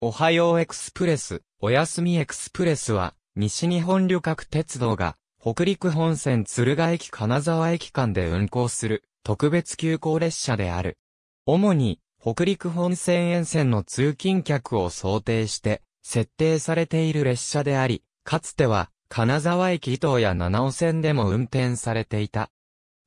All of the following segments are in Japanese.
おはようエクスプレス、おやすみエクスプレスは、西日本旅客鉄道が、北陸本線敦賀駅金沢駅間で運行する、特別急行列車である。主に、北陸本線沿線の通勤客を想定して、設定されている列車であり、かつては、金沢駅伊東や七尾線でも運転されていた。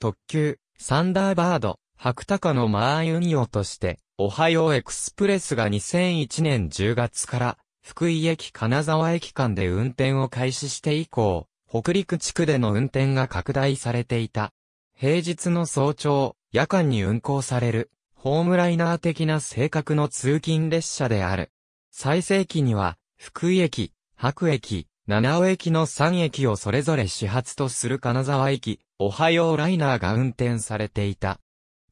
特急、サンダーバード、白鷹のマーユニオとして、オハイオエクスプレスが2001年10月から福井駅金沢駅間で運転を開始して以降、北陸地区での運転が拡大されていた。平日の早朝、夜間に運行される、ホームライナー的な性格の通勤列車である。最盛期には、福井駅、白駅、七尾駅の3駅をそれぞれ始発とする金沢駅、オハイオライナーが運転されていた。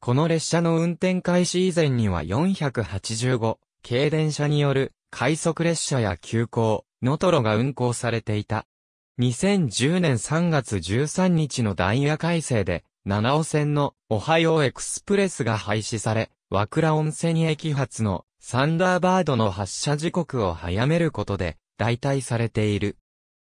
この列車の運転開始以前には485、軽電車による快速列車や急行、ノトロが運行されていた。2010年3月13日のダイヤ改正で、七尾線のオハヨオエクスプレスが廃止され、和倉温泉駅発のサンダーバードの発車時刻を早めることで代替されている。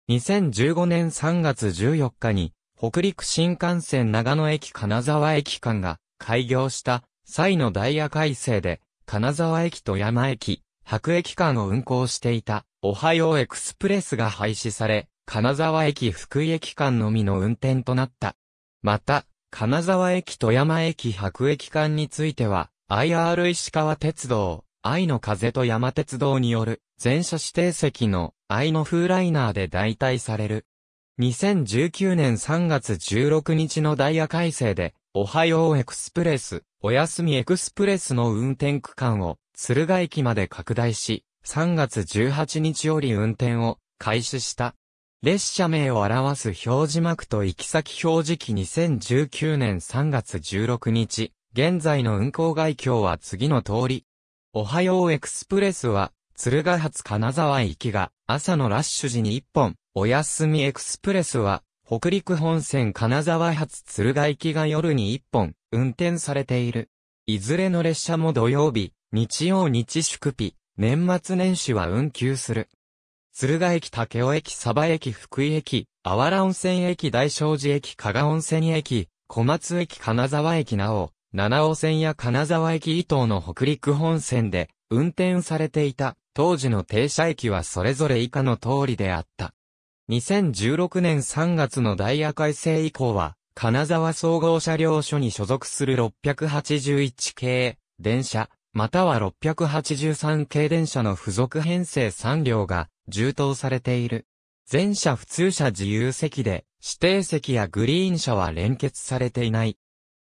2015年3月14日に北陸新幹線長野駅金沢駅間が開業した際のダイヤ改正で、金沢駅と山駅、白駅間を運行していた、オハヨーエクスプレスが廃止され、金沢駅福井駅間のみの運転となった。また、金沢駅と山駅白駅間については、IR 石川鉄道、愛の風と山鉄道による、全車指定席の愛の風ライナーで代替される。2019年3月16日のダイヤ改正で、おはようエクスプレス、おやすみエクスプレスの運転区間を、敦賀駅まで拡大し、3月18日より運転を開始した。列車名を表す表示幕と行き先表示器2019年3月16日、現在の運行概況は次の通り。おはようエクスプレスは、敦賀発金沢行きが朝のラッシュ時に1本、おやすみエクスプレスは北陸本線金沢発鶴ヶ駅が夜に1本、運転されている。いずれの列車も土曜日、日曜日祝日、年末年始は運休する。鶴ヶ駅竹尾駅鯖駅福井駅、あわ温泉駅大正寺駅加賀温泉駅、小松駅金沢駅なお、七尾線や金沢駅伊東の北陸本線で運転されていた当時の停車駅はそれぞれ以下の通りであった。2016年3月のダイヤ改正以降は、金沢総合車両所に所属する681系電車、または683系電車の付属編成3両が充当されている。全車普通車自由席で、指定席やグリーン車は連結されていない。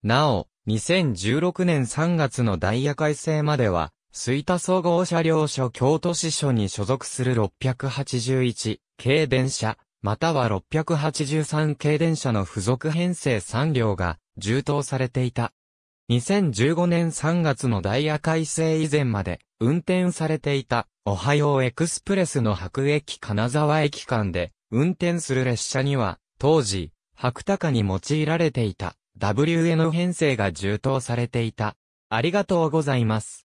なお、2016年3月のダイヤ改正までは、水田総合車両所京都支所に所属する681系電車、または683系電車の付属編成3両が充当されていた。2015年3月のダイヤ改正以前まで運転されていたおはようエクスプレスの白駅金沢駅間で運転する列車には当時白高に用いられていた WN 編成が充当されていた。ありがとうございます。